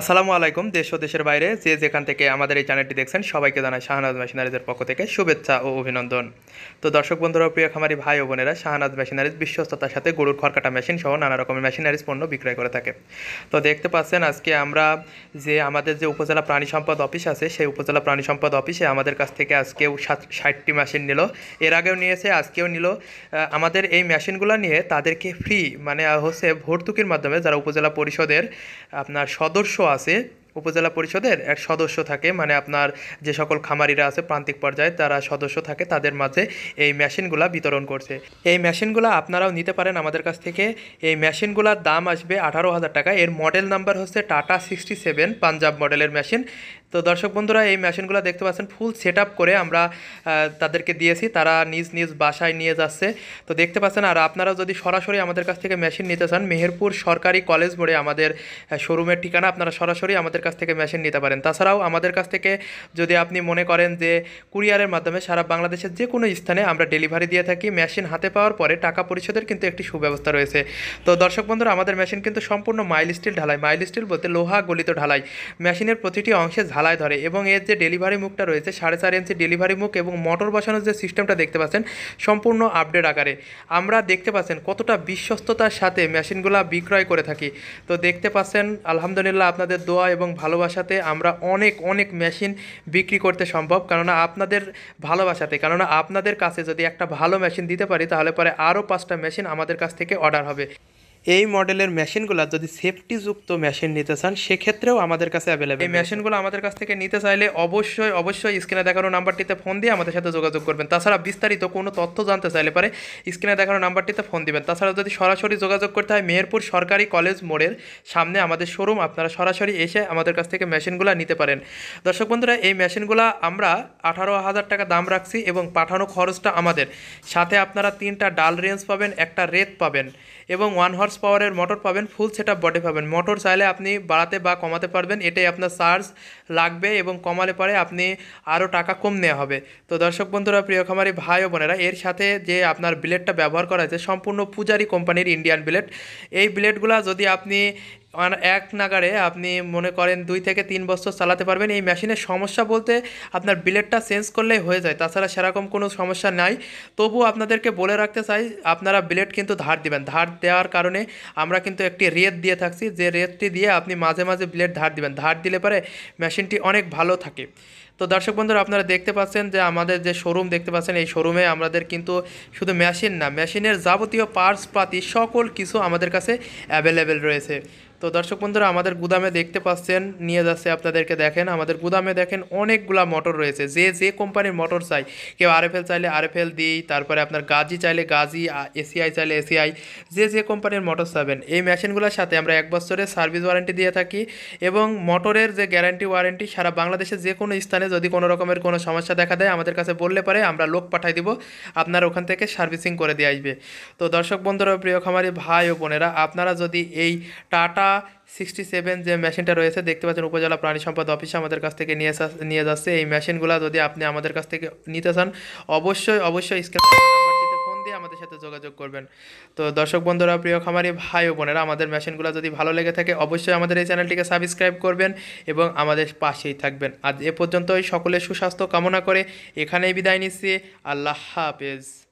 আসসালামু আলাইকুম দেশ ও দেশের বাইরে যে যেখান থেকে আমাদের এই চ্যানেলটি দেখছেন সবাইকে জানাই শাহনাজ মেশিনারিজের পক্ষ থেকে শুভেচ্ছা ও অভিনন্দন তো দর্শক বন্ধুরা প্রিয় খামারি ভাই ও বোনেরা শাহনাজ মেশিনারিজ বিশ্বস্ততার সাথে গরুর খড়কাটা মেশিন সহ নানা রকমের মেশিনারিজ পণ্য বিক্রয় করে থাকে তো দেখতে পাচ্ছেন আজকে আমরা যে আমাদের যে উপজেলা প্রাণী সম্পদ অফিস আছে সেই উপজেলা প্রাণী সম্পদ অফিসে আমাদের কাছ থেকে আজকেও সাত ষাটটি মেশিন নিল এর আগেও নিয়েছে আজকেও নিল আমাদের এই মেশিনগুলো নিয়ে তাদেরকে ফ্রি মানে হচ্ছে ভর্তুকির মাধ্যমে যারা উপজেলা পরিষদের আপনার সদস্য আছে উপজেলা পরিষদের এক সদস্য থাকে মানে আপনার যে সকল খামারিরা আছে প্রান্তিক পর্যায়ে তারা সদস্য থাকে তাদের মাঝে এই মেশিনগুলা বিতরণ করছে এই মেশিনগুলা আপনারাও নিতে পারেন আমাদের কাছ থেকে এই মেশিনগুলার দাম আসবে আঠারো হাজার টাকা এর মডেল নাম্বার হচ্ছে টাটা সিক্সটি সেভেন পাঞ্জাব মডেলের মেশিন তো দর্শক বন্ধুরা এই মেশিনগুলো দেখতে পাচ্ছেন ফুল সেট করে আমরা তাদেরকে দিয়েছি তারা নিজ নিজ বাসায় নিয়ে যাচ্ছে তো দেখতে পাচ্ছেন আর আপনারা যদি সরাসরি আমাদের কাছ থেকে মেশিন নিতে চান মেহেরপুর সরকারি কলেজ মোড়ে আমাদের শোরুমের ঠিকানা আপনারা সরাসরি আমাদের কাছ থেকে মেশিন নিতে পারেন তাছাড়াও আমাদের কাছ থেকে যদি আপনি মনে করেন যে কুরিয়ারের মাধ্যমে সারা বাংলাদেশের যে কোনো স্থানে আমরা ডেলিভারি দিয়ে থাকি মেশিন হাতে পাওয়ার পরে টাকা পরিশোধের কিন্তু একটি সুব্যবস্থা রয়েছে তো দর্শক বন্ধুরা আমাদের মেশিন কিন্তু সম্পূর্ণ মাইল স্টিল ঢালাই মাইল স্টিল বলতে লোহা গলিত ঢালাই মেশিনের প্রতিটি অংশে ঝালা ঢালায় ধরে এবং এর যে ডেলিভারি মুখটা রয়েছে সাড়ে চার ইঞ্চি ডেলিভারি মুখ এবং মোটর বসানোর যে সিস্টেমটা দেখতে পাচ্ছেন সম্পূর্ণ আপডেট আকারে আমরা দেখতে পাচ্ছেন কতটা বিশ্বস্ততার সাথে মেশিনগুলো বিক্রয় করে থাকি তো দেখতে পাচ্ছেন আলহামদুলিল্লাহ আপনাদের দোয়া এবং ভালোবাসাতে আমরা অনেক অনেক মেশিন বিক্রি করতে সম্ভব কেননা আপনাদের ভালোবাসাতে কেননা আপনাদের কাছে যদি একটা ভালো মেশিন দিতে পারি তাহলে পরে আরও পাঁচটা মেশিন আমাদের কাছ থেকে অর্ডার হবে এই মডেলের মেশিনগুলো যদি সেফটিযুক্ত মেশিন নিতে চান সেক্ষেত্রেও আমাদের কাছে অ্যাভেলেবেল এই মেশিনগুলো আমাদের কাছ থেকে নিতে চাইলে অবশ্যই অবশ্যই স্ক্রিনে দেখানো নাম্বারটিতে ফোন দিয়ে আমাদের সাথে যোগাযোগ করবেন তাছাড়া বিস্তারিত কোনো তথ্য জানতে চাইলে পারে স্ক্রিনে দেখানো নাম্বারটিতে ফোন দিবেন তাছাড়া যদি সরাসরি যোগাযোগ করতে হয় মেহেরপুর সরকারি কলেজ মোড়ের সামনে আমাদের শোরুম আপনারা সরাসরি এসে আমাদের কাছ থেকে মেশিনগুলো নিতে পারেন দর্শক বন্ধুরা এই মেশিনগুলো আমরা আঠারো হাজার টাকা দাম রাখছি এবং পাঠানো খরচটা আমাদের সাথে আপনারা তিনটা ডাল রেঞ্জ পাবেন একটা রেত পাবেন এবং ওয়ান হর্স হর্স পাওয়ারের মোটর পাবেন ফুল সেট বডি পাবেন মোটর চাইলে আপনি বাড়াতে বা কমাতে পারবেন এটাই আপনার চার্জ লাগবে এবং কমালে পরে আপনি আরও টাকা কম নেওয়া হবে তো দর্শক বন্ধুরা প্রিয় খামারি ভাই ও বোনেরা এর সাথে যে আপনার ব্লেডটা ব্যবহার করা হয়েছে সম্পূর্ণ পূজারি কোম্পানির ইন্ডিয়ান ব্লেড এই ব্লেডগুলো যদি আপনি এক নাগারে আপনি মনে করেন দুই থেকে তিন বছর চালাতে পারবেন এই মেশিনের সমস্যা বলতে আপনার বিলেটটা চেঞ্জ করলেই হয়ে যায় তাছাড়া সেরকম কোনো সমস্যা নাই তবু আপনাদেরকে বলে রাখতে চাই আপনারা বিলেট কিন্তু ধার দিবেন ধার দেওয়ার কারণে আমরা কিন্তু একটি রেট দিয়ে থাকছি যে রেটটি দিয়ে আপনি মাঝে মাঝে বিলেট ধার দিবেন ধার দিলে পরে মেশিন মেশিনটি অনেক ভালো থাকে তো দর্শক বন্ধুরা আপনারা দেখতে পাচ্ছেন যে আমাদের যে শোরুম দেখতে পাচ্ছেন এই শোরুমে আমাদের কিন্তু শুধু মেশিন না মেশিনের যাবতীয় পার্টস পাতি সকল কিছু আমাদের কাছে অ্যাভেলেবেল রয়েছে তো দর্শক বন্ধুরা আমাদের গুদামে দেখতে পাচ্ছেন নিয়ে যাচ্ছে আপনাদেরকে দেখেন আমাদের গুদামে দেখেন অনেকগুলা মোটর রয়েছে যে যে কোম্পানির মোটর চাই কেউ আর এফ এল চাইলে আর এফ এল দিই তারপরে আপনার গাজি চাইলে গাজি এসিআই চাইলে এসিআই যে যে কোম্পানির মোটর চাবেন এই মেশিনগুলোর সাথে আমরা এক বছরের সার্ভিস ওয়ারেন্টি দিয়ে থাকি এবং মোটরের যে গ্যারান্টি ওয়ারেন্টি সারা বাংলাদেশের যে কোনো স্থানে যদি কোনো রকমের কোনো সমস্যা দেখা দেয় আমাদের কাছে বললে পারে আমরা লোক পাঠাই দিব আপনার ওখান থেকে সার্ভিসিং করে দিয়ে আসবে তো দর্শক বন্ধুরা প্রিয় খামারি ভাই ও বোনেরা আপনারা যদি এই টাটা সিক্সটি সেভেন যে মেশিনটা রয়েছে দেখতে পাচ্ছেন উপজেলা প্রাণী সম্পদ অফিসে আমাদের কাছ থেকে নিয়ে নিয়ে যাচ্ছে এই মেশিনগুলো যদি আপনি আমাদের কাছ থেকে নিতে চান অবশ্যই অবশ্যই স্ক্যান দিয়ে আমাদের সাথে যোগাযোগ করবেন তো দর্শক বন্ধুরা প্রিয় খামারি ভাই ও বোনেরা আমাদের মেশিনগুলো যদি ভালো লেগে থাকে অবশ্যই আমাদের এই চ্যানেলটিকে সাবস্ক্রাইব করবেন এবং আমাদের পাশেই থাকবেন আজ এ পর্যন্তই সকলের সুস্বাস্থ্য কামনা করে এখানেই বিদায় নিচ্ছি আল্লাহ হাফেজ